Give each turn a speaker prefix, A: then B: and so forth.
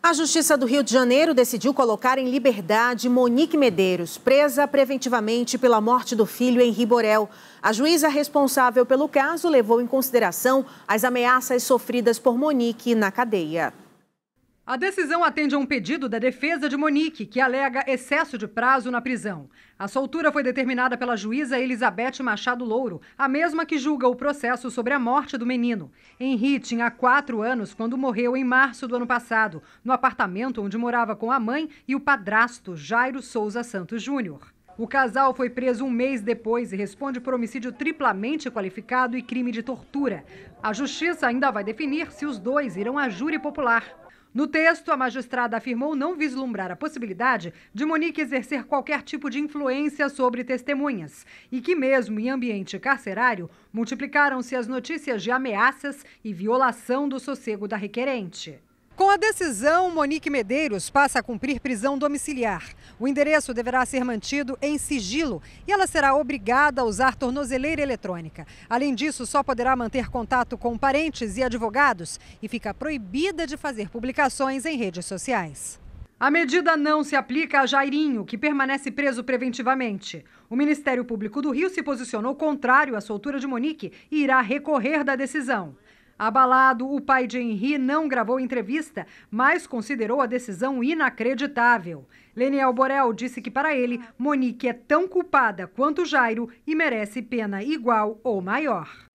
A: A Justiça do Rio de Janeiro decidiu colocar em liberdade Monique Medeiros, presa preventivamente pela morte do filho Henri Borel. A juíza responsável pelo caso levou em consideração as ameaças sofridas por Monique na cadeia.
B: A decisão atende a um pedido da defesa de Monique, que alega excesso de prazo na prisão. A soltura foi determinada pela juíza Elizabeth Machado Louro, a mesma que julga o processo sobre a morte do menino. Henri tinha quatro anos quando morreu em março do ano passado, no apartamento onde morava com a mãe e o padrasto Jairo Souza Santos Júnior. O casal foi preso um mês depois e responde por homicídio triplamente qualificado e crime de tortura. A justiça ainda vai definir se os dois irão à júri popular. No texto, a magistrada afirmou não vislumbrar a possibilidade de Monique exercer qualquer tipo de influência sobre testemunhas e que, mesmo em ambiente carcerário, multiplicaram-se as notícias de ameaças e violação do sossego da requerente. Com a decisão, Monique Medeiros passa a cumprir prisão domiciliar. O endereço deverá ser mantido em sigilo e ela será obrigada a usar tornozeleira eletrônica. Além disso, só poderá manter contato com parentes e advogados e fica proibida de fazer publicações em redes sociais. A medida não se aplica a Jairinho, que permanece preso preventivamente. O Ministério Público do Rio se posicionou contrário à soltura de Monique e irá recorrer da decisão. Abalado, o pai de Henri não gravou entrevista, mas considerou a decisão inacreditável. Leniel Borel disse que, para ele, Monique é tão culpada quanto Jairo e merece pena igual ou maior.